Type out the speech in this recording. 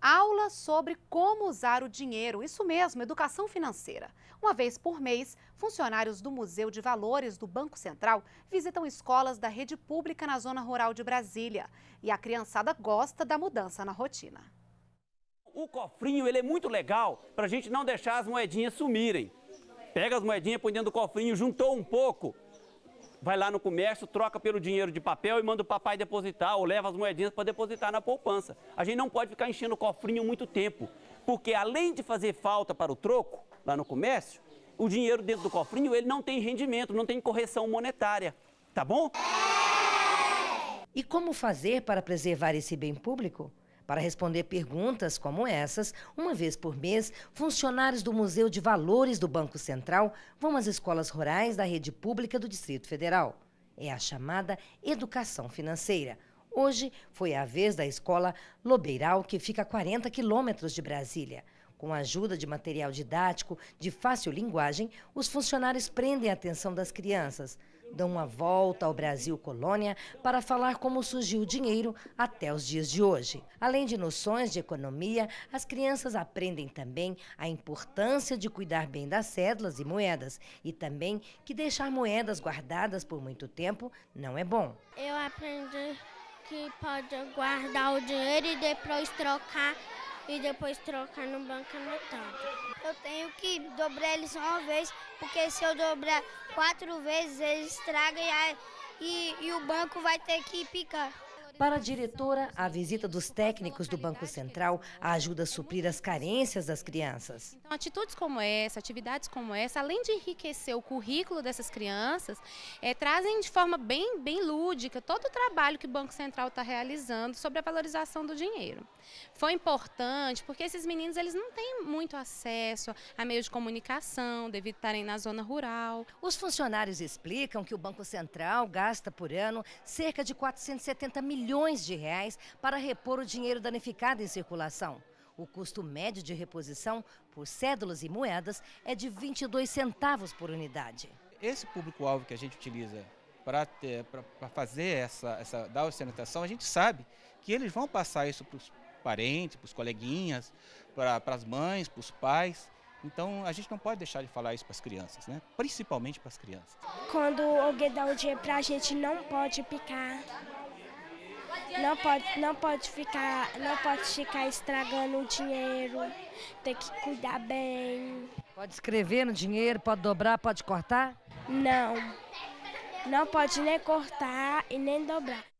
aula sobre como usar o dinheiro, isso mesmo, educação financeira. Uma vez por mês, funcionários do Museu de Valores do Banco Central visitam escolas da rede pública na zona rural de Brasília. E a criançada gosta da mudança na rotina. O cofrinho ele é muito legal para a gente não deixar as moedinhas sumirem. Pega as moedinhas, põe dentro do cofrinho, juntou um pouco, vai lá no comércio, troca pelo dinheiro de papel e manda o papai depositar ou leva as moedinhas para depositar na poupança. A gente não pode ficar enchendo o cofrinho muito tempo, porque além de fazer falta para o troco lá no comércio, o dinheiro dentro do cofrinho ele não tem rendimento, não tem correção monetária, tá bom? E como fazer para preservar esse bem público? Para responder perguntas como essas, uma vez por mês, funcionários do Museu de Valores do Banco Central vão às escolas rurais da rede pública do Distrito Federal. É a chamada educação financeira. Hoje foi a vez da escola Lobeiral, que fica a 40 quilômetros de Brasília. Com a ajuda de material didático de fácil linguagem, os funcionários prendem a atenção das crianças, dão uma volta ao Brasil colônia para falar como surgiu o dinheiro até os dias de hoje. Além de noções de economia, as crianças aprendem também a importância de cuidar bem das cédulas e moedas e também que deixar moedas guardadas por muito tempo não é bom. Eu aprendi que pode guardar o dinheiro e depois trocar e depois trocar no banco anotado. Eu tenho que dobrar eles uma vez, porque se eu dobrar quatro vezes, eles estragam e, e, e o banco vai ter que picar. Para a diretora, a visita dos técnicos do Banco Central ajuda a suprir as carências das crianças. Então, atitudes como essa, atividades como essa, além de enriquecer o currículo dessas crianças, é, trazem de forma bem, bem lúdica todo o trabalho que o Banco Central está realizando sobre a valorização do dinheiro. Foi importante porque esses meninos eles não têm muito acesso a meios de comunicação, devido estarem na zona rural. Os funcionários explicam que o Banco Central gasta por ano cerca de 470 milhões milhões de reais para repor o dinheiro danificado em circulação. O custo médio de reposição por cédulas e moedas é de 22 centavos por unidade. Esse público-alvo que a gente utiliza para fazer essa, essa dar ostentação, a gente sabe que eles vão passar isso para os parentes, para os coleguinhas, para as mães, para os pais. Então a gente não pode deixar de falar isso para as crianças, né? principalmente para as crianças. Quando alguém dá o dinheiro para a gente, não pode picar não pode, não pode ficar, não pode ficar estragando o dinheiro, tem que cuidar bem. Pode escrever no dinheiro, pode dobrar, pode cortar? Não. Não pode nem cortar e nem dobrar.